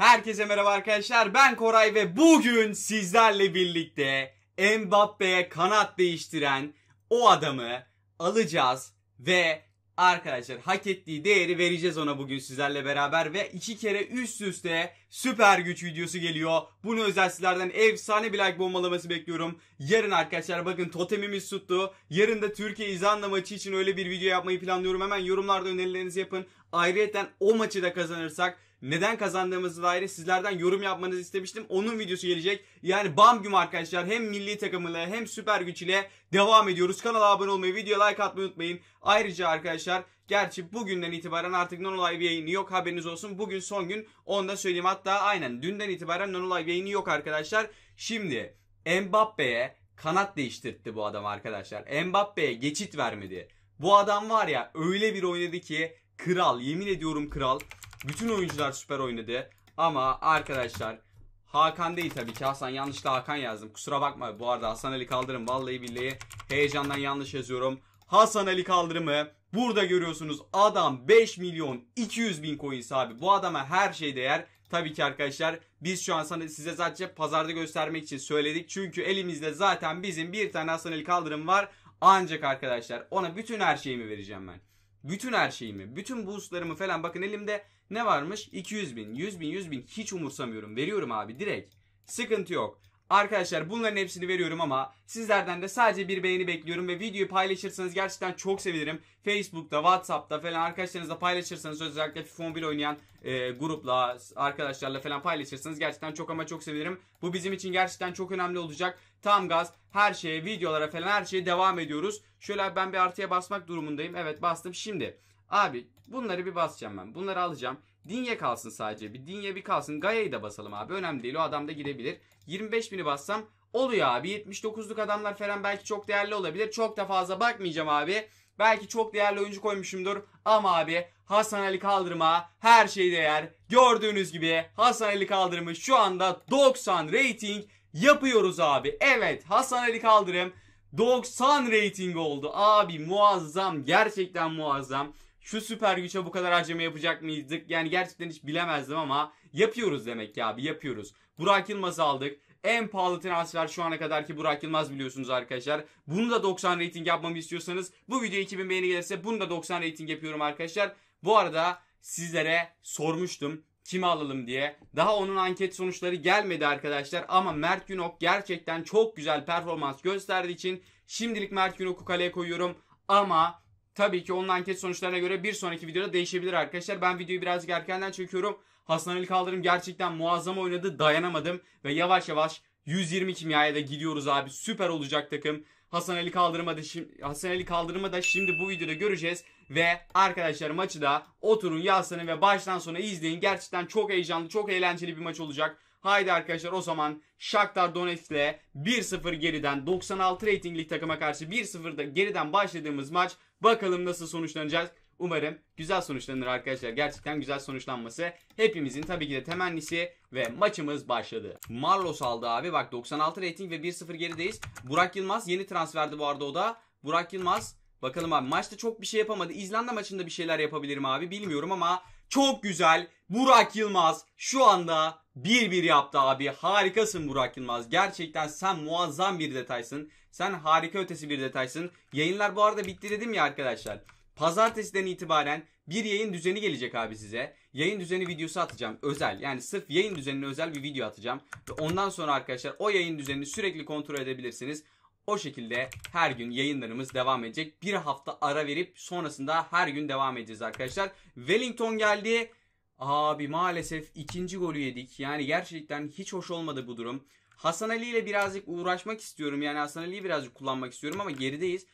Herkese merhaba arkadaşlar ben Koray ve bugün sizlerle birlikte Mbappe'ye kanat değiştiren o adamı alacağız ve arkadaşlar hak ettiği değeri vereceğiz ona bugün sizlerle beraber ve iki kere üst üste süper güç videosu geliyor. Bunu özel sizlerden efsane bir like bombalaması bekliyorum. Yarın arkadaşlar bakın totemimiz tuttu. Yarın da Türkiye İzlanda maçı için öyle bir video yapmayı planlıyorum. Hemen yorumlarda önerilerinizi yapın. Ayrıyeten o maçı da kazanırsak neden kazandığımız dair sizlerden yorum yapmanızı istemiştim. Onun videosu gelecek. Yani bam gün arkadaşlar hem milli takımıyla hem süper güç ile devam ediyoruz. Kanala abone olmayı, videoya like atmayı unutmayın. Ayrıca arkadaşlar Gerçi bugünden itibaren artık non live yayını yok haberiniz olsun. Bugün son gün onu da söyleyeyim. Hatta aynen dünden itibaren non live yayını yok arkadaşlar. Şimdi Mbappe'ye kanat değiştirtti bu adam arkadaşlar. Mbappe'ye geçit vermedi. Bu adam var ya öyle bir oynadı ki kral yemin ediyorum kral. Bütün oyuncular süper oynadı. Ama arkadaşlar Hakan değil tabii ki. Hasan yanlışla Hakan yazdım. Kusura bakma bu arada Hasan Ali Kaldırım. Vallahi billahi heyecandan yanlış yazıyorum. Hasan Ali Kaldırım'ı burada görüyorsunuz. Adam 5 milyon 200 bin coins sahibi. Bu adama her şey değer. Tabii ki arkadaşlar biz şu an sana, size sadece pazarda göstermek için söyledik. Çünkü elimizde zaten bizim bir tane Hasan Ali Kaldırım var. Ancak arkadaşlar ona bütün her şeyimi vereceğim ben. Bütün her şeyimi, bütün boostlarımı falan bakın elimde ne varmış? 200 bin, 100 bin, 100 bin hiç umursamıyorum. Veriyorum abi direkt. Sıkıntı yok. Arkadaşlar bunların hepsini veriyorum ama sizlerden de sadece bir beğeni bekliyorum ve videoyu paylaşırsanız gerçekten çok sevinirim. Facebook'ta, Whatsapp'ta falan arkadaşlarınızla paylaşırsanız özellikle FIFA 11 oynayan e, grupla, arkadaşlarla falan paylaşırsanız gerçekten çok ama çok sevinirim. Bu bizim için gerçekten çok önemli olacak. Tam gaz her şeye, videolara falan her şeye devam ediyoruz. Şöyle ben bir artıya basmak durumundayım. Evet bastım. Şimdi abi bunları bir basacağım ben. Bunları alacağım. Dinye kalsın sadece. Bir dinye bir kalsın. Gaya'yı da basalım abi. Önemli değil. O adam da gidebilir. 25 bini bassam oluyor abi. 79'luk adamlar falan belki çok değerli olabilir. Çok da fazla bakmayacağım abi. Belki çok değerli oyuncu koymuşumdur. Ama abi Hasan Ali kaldırma her şey değer. Gördüğünüz gibi Hasan Ali kaldırımı şu anda 90 rating yapıyoruz abi. Evet Hasan Ali kaldırım 90 rating oldu. Abi muazzam. Gerçekten muazzam. Şu süper güçe bu kadar harcama yapacak mıydık? Yani gerçekten hiç bilemezdim ama yapıyoruz demek ki abi yapıyoruz. Burak Yılmaz'ı aldık. En pahalı transfer şu ana kadar ki Burak Yılmaz biliyorsunuz arkadaşlar. Bunu da 90 rating yapmamı istiyorsanız bu video 2000 beğeni gelirse bunu da 90 rating yapıyorum arkadaşlar. Bu arada sizlere sormuştum kimi alalım diye. Daha onun anket sonuçları gelmedi arkadaşlar ama Mert Günok gerçekten çok güzel performans gösterdiği için şimdilik Mert Günok'u kaleye koyuyorum ama tabii ki onun anket sonuçlarına göre bir sonraki videoda değişebilir arkadaşlar. Ben videoyu birazcık erkenden çekiyorum. Hasan Ali Kaldırım gerçekten muazzam oynadı dayanamadım ve yavaş yavaş 120 kimyaya da gidiyoruz abi. Süper olacak takım. Hasan Ali kaldırma da şimdi Hasan Ali kaldırma da şimdi bu videoda göreceğiz ve arkadaşlar maçı da oturun yazsanın ve baştan sona izleyin. Gerçekten çok heyecanlı, çok eğlenceli bir maç olacak. Haydi arkadaşlar o zaman Shakhtar Donetsk'le 1-0 geriden 96 ratinglik takıma karşı 1-0'da geriden başladığımız maç bakalım nasıl sonuçlanacak. Umarım güzel sonuçlanır arkadaşlar. Gerçekten güzel sonuçlanması hepimizin tabii ki de temennisi ve maçımız başladı. Marlos aldı abi. Bak 96 rating ve 1-0 gerideyiz. Burak Yılmaz yeni transferdi bu arada o da. Burak Yılmaz bakalım abi maçta çok bir şey yapamadı. İzlanda maçında bir şeyler yapabilirim abi bilmiyorum ama çok güzel. Burak Yılmaz şu anda 1-1 yaptı abi. Harikasın Burak Yılmaz. Gerçekten sen muazzam bir detaysın. Sen harika ötesi bir detaysın. Yayınlar bu arada bitti dedim ya arkadaşlar. Pazartesiden itibaren bir yayın düzeni gelecek abi size. Yayın düzeni videosu atacağım özel. Yani sırf yayın düzenine özel bir video atacağım. Ve ondan sonra arkadaşlar o yayın düzenini sürekli kontrol edebilirsiniz. O şekilde her gün yayınlarımız devam edecek. Bir hafta ara verip sonrasında her gün devam edeceğiz arkadaşlar. Wellington geldi. Abi maalesef ikinci golü yedik. Yani gerçekten hiç hoş olmadı bu durum. Hasan Ali ile birazcık uğraşmak istiyorum. Yani Hasan Ali'yi birazcık kullanmak istiyorum ama gerideyiz.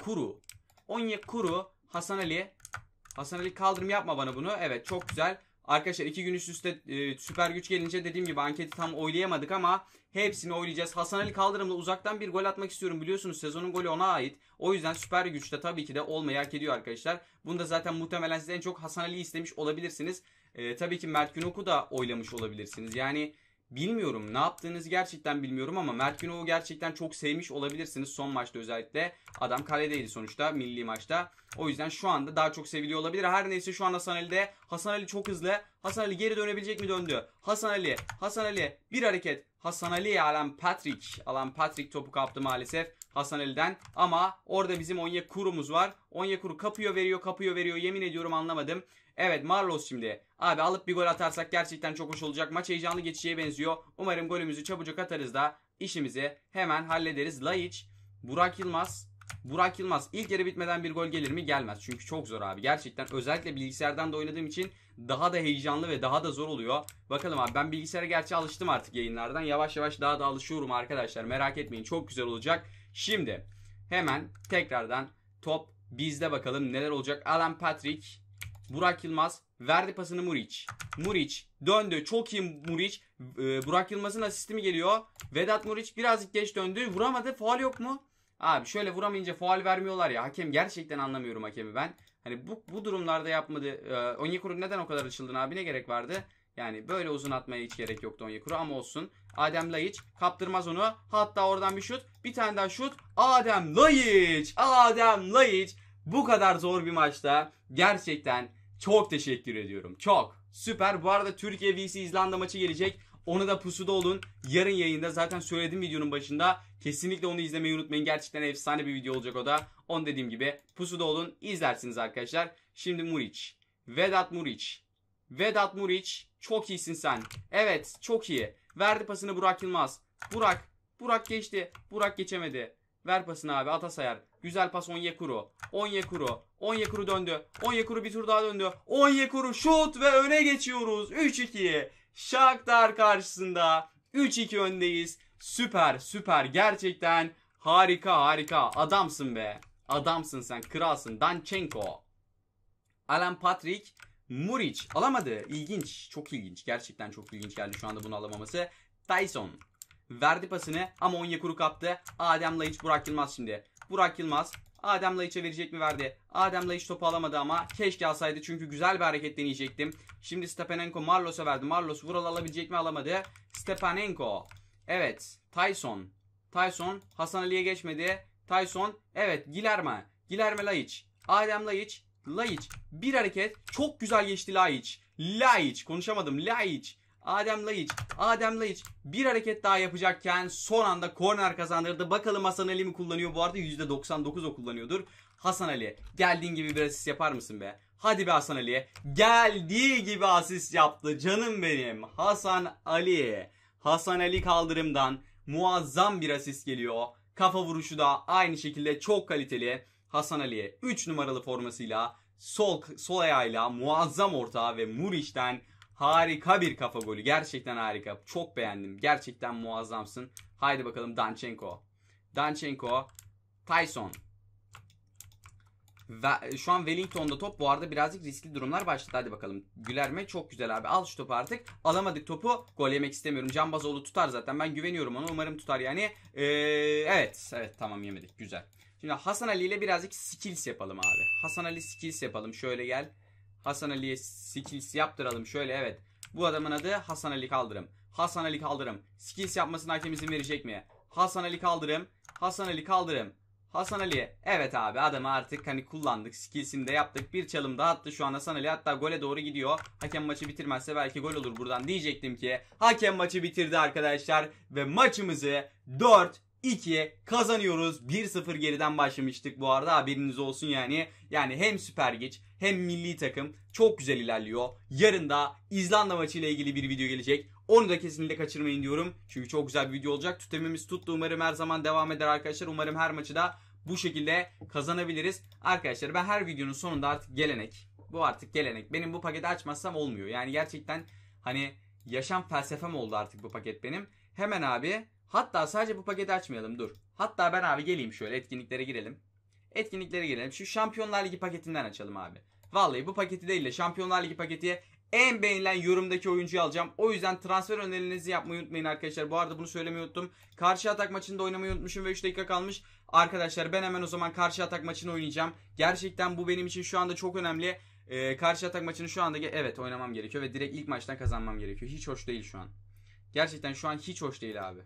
kuru Onyekuru. kuru Hasan Ali. Hasan Ali kaldırım yapma bana bunu. Evet çok güzel. Arkadaşlar iki gün üst üste e, süper güç gelince dediğim gibi anketi tam oylayamadık ama hepsini oylayacağız. Hasan Ali kaldırımla uzaktan bir gol atmak istiyorum. Biliyorsunuz sezonun golü ona ait. O yüzden süper güçte tabii ki de olmayı hak ediyor arkadaşlar. Bunda zaten muhtemelen siz en çok Hasan Ali istemiş olabilirsiniz. E, tabii ki Mert Günok'u da oylamış olabilirsiniz. Yani Bilmiyorum ne yaptığınızı gerçekten bilmiyorum ama Mert Günov'u gerçekten çok sevmiş olabilirsiniz son maçta özellikle. Adam kaledeydi sonuçta milli maçta. O yüzden şu anda daha çok seviliyor olabilir. Her neyse şu anda Hasan Ali'de. Hasan Ali çok hızlı. Hasan Ali geri dönebilecek mi döndü? Hasan Ali, Hasan Ali bir hareket. Hasan Ali Alan Patrick. Alan Patrick topu kaptı maalesef. Hasan Hasaneli'den. Ama orada bizim Onyekuru'muz var. kuru kapıyor veriyor kapıyor veriyor yemin ediyorum anlamadım. Evet Marlos şimdi. Abi alıp bir gol atarsak gerçekten çok hoş olacak. Maç heyecanlı geçişe benziyor. Umarım golümüzü çabucak atarız da işimizi hemen hallederiz. Laiç, Burak Yılmaz, Burak Yılmaz ilk yarı bitmeden bir gol gelir mi? Gelmez. Çünkü çok zor abi. Gerçekten özellikle bilgisayardan da oynadığım için daha da heyecanlı ve daha da zor oluyor. Bakalım abi ben bilgisayara gerçi alıştım artık yayınlardan. Yavaş yavaş daha da alışıyorum arkadaşlar. Merak etmeyin çok güzel olacak. Şimdi hemen tekrardan top bizde bakalım neler olacak. Alan Patrick, Burak Yılmaz verdi pasını Muriç. Muriç döndü. Çok iyi Muriç. Ee, Burak Yılmaz'ın asisti mi geliyor? Vedat Muriç birazcık geç döndü. Vuramadı. Faal yok mu? Abi şöyle vuramayınca faal vermiyorlar ya. Hakem gerçekten anlamıyorum hakemi ben. Hani bu, bu durumlarda yapmadı. Ee, Onyekuru neden o kadar açıldın abi ne gerek vardı? Yani böyle uzun atmaya hiç gerek yoktu Onyekuru ama olsun. Adem Laiç kaptırmaz onu. Hatta oradan bir şut. Bir tane daha şut. Adem Laiç. Adem Laiç. Bu kadar zor bir maçta gerçekten çok teşekkür ediyorum. Çok. Süper. Bu arada Türkiye vs İzlanda maçı gelecek. Onu da pusuda olun. Yarın yayında zaten söyledim videonun başında. Kesinlikle onu izlemeyi unutmayın. Gerçekten efsane bir video olacak o da. On dediğim gibi pusuda olun. izlersiniz arkadaşlar. Şimdi Muriç. Vedat Muriç. Vedat Muriç. Çok iyisin sen. Evet çok iyi. Verdi pasını Burak Yılmaz. Burak. Burak geçti. Burak geçemedi. Ver pasını abi Atasayar. Güzel pas Onyekuru. Onyekuru. Onyekuru döndü. Onyekuru bir tur daha döndü. Onyekuru şut ve öne geçiyoruz. 3-2. Shakhtar karşısında 3-2 öndeyiz. Süper süper gerçekten harika harika adamsın be. Adamsın sen kralsın Danchenko. Alan Patrick Muric alamadı. İlginç. Çok ilginç. Gerçekten çok ilginç geldi şu anda bunu alamaması. Tyson verdi pasını ama Onyekuru kaptı. Adem hiç Burak Yılmaz şimdi. Burak Yılmaz Adem Laiç'e verecek mi verdi. Adem Laiç topu alamadı ama keşke alsaydı çünkü güzel bir hareket deneyecektim. Şimdi Stepanenko Marlos'a verdi. Marlos Vural alabilecek mi alamadı. Stepanenko. Evet Tyson. Tyson Hasan Ali'ye geçmedi. Tyson evet Gilerme. Gilerme Laiç. Adem Laiç. Laiç. Bir hareket çok güzel geçti Laiç. Laiç konuşamadım Laiç. Adem Laiç. Adem Laiç bir hareket daha yapacakken son anda korner kazandırdı. Bakalım Hasan Ali mi kullanıyor? Bu arada %99 o kullanıyordur. Hasan Ali geldiğin gibi bir asist yapar mısın be? Hadi be Hasan Ali. Geldiği gibi asist yaptı. Canım benim. Hasan Ali. Hasan Ali kaldırımdan muazzam bir asist geliyor. Kafa vuruşu da aynı şekilde çok kaliteli. Hasan Ali 3 numaralı formasıyla sol sol ayağıyla muazzam orta ve Muriç'ten Harika bir kafa golü. Gerçekten harika. Çok beğendim. Gerçekten muazzamsın. Haydi bakalım Danchenko. Danchenko. Tyson. Ve, şu an Wellington'da top bu arada birazcık riskli durumlar başladı. Hadi bakalım. Gülerme çok güzel abi. Al şu topu artık. Alamadık topu. Gol yemek istemiyorum. Cambazoğlu tutar zaten. Ben güveniyorum ona. Umarım tutar yani. Ee, evet. Evet tamam yemedik. Güzel. Şimdi Hasan Ali ile birazcık skills yapalım abi. Hasan Ali skills yapalım. Şöyle gel. Hasan Ali'ye skills yaptıralım. Şöyle evet. Bu adamın adı Hasan Ali Kaldırım. Hasan Ali Kaldırım. Skills yapmasına hakem izin verecek mi? Hasan Ali Kaldırım. Hasan Ali Kaldırım. Hasan Ali. Evet abi adamı artık hani kullandık. Skillsini de yaptık. Bir çalım daha attı şu an Hasan Ali. Hatta gole doğru gidiyor. Hakem maçı bitirmezse belki gol olur buradan diyecektim ki. Hakem maçı bitirdi arkadaşlar. Ve maçımızı 4 2'ye kazanıyoruz. 1-0 geriden başlamıştık bu arada haberiniz olsun yani. Yani hem Süper Geç hem milli takım çok güzel ilerliyor. Yarın da İzlanda maçıyla ilgili bir video gelecek. Onu da kesinlikle kaçırmayın diyorum. Çünkü çok güzel bir video olacak. Tutemimiz tuttu. Umarım her zaman devam eder arkadaşlar. Umarım her maçı da bu şekilde kazanabiliriz. Arkadaşlar ben her videonun sonunda artık gelenek. Bu artık gelenek. Benim bu paketi açmazsam olmuyor. Yani gerçekten hani yaşam felsefem oldu artık bu paket benim. Hemen abi Hatta sadece bu paketi açmayalım dur. Hatta ben abi geleyim şöyle etkinliklere girelim. Etkinliklere girelim. Şu Şampiyonlar Ligi paketinden açalım abi. Vallahi bu paketi değil de Şampiyonlar Ligi paketiye en beğenilen yorumdaki oyuncuyu alacağım. O yüzden transfer önerilerinizi yapmayı unutmayın arkadaşlar. Bu arada bunu söylemeyi unuttum. Karşı atak maçında oynamayı unutmuşum ve 3 dakika kalmış. Arkadaşlar ben hemen o zaman karşı atak maçını oynayacağım. Gerçekten bu benim için şu anda çok önemli. Ee, karşı atak maçını şu anda evet oynamam gerekiyor ve direkt ilk maçtan kazanmam gerekiyor. Hiç hoş değil şu an. Gerçekten şu an hiç hoş değil abi.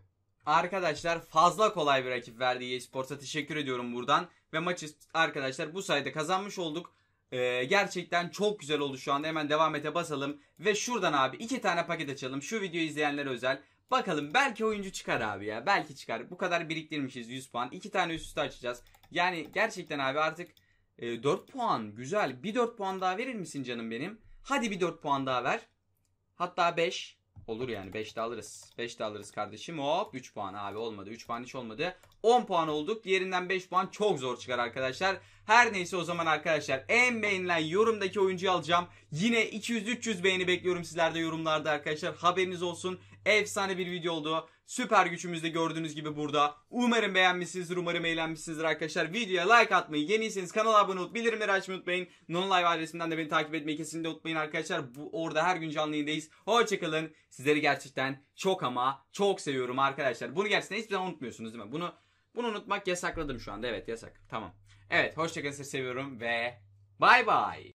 Arkadaşlar fazla kolay bir rakip verdi eSports'a teşekkür ediyorum buradan. Ve maçı arkadaşlar bu sayede kazanmış olduk. Ee, gerçekten çok güzel oldu şu anda. Hemen devam ete basalım. Ve şuradan abi iki tane paket açalım. Şu videoyu izleyenler özel. Bakalım belki oyuncu çıkar abi ya. Belki çıkar. Bu kadar biriktirmişiz 100 puan. iki tane üst üste açacağız. Yani gerçekten abi artık e, 4 puan güzel. Bir 4 puan daha verir misin canım benim? Hadi bir 4 puan daha ver. Hatta 5. Olur yani 5 de alırız. 5 de alırız kardeşim. Hop 3 puan abi olmadı. 3 puan hiç olmadı. 10 puan olduk. Diğerinden 5 puan çok zor çıkar arkadaşlar. Her neyse o zaman arkadaşlar en beğenilen yorumdaki oyuncuyu alacağım. Yine 200-300 beğeni bekliyorum sizlerde yorumlarda arkadaşlar. Haberiniz olsun. Efsane bir video oldu. Süper gücümüzde gördüğünüz gibi burada. Umarım beğenmişsinizdir, umarım eğlenmişsinizdir arkadaşlar. Videoya like atmayı, yeniyseniz kanala abone olup bildirimleri açmayı unutmayın. Nonlive adresinden de beni takip etmeyi kesinlikle unutmayın arkadaşlar. Bu, orada her gün canlı yayındayız. Hoşçakalın. Sizleri gerçekten çok ama çok seviyorum arkadaşlar. Bunu gerçekten hiçbir zaman unutmuyorsunuz değil mi? Bunu bunu unutmak yasakladım şu anda. Evet yasak. Tamam. Evet hoşçakalın sizi seviyorum ve bay bay.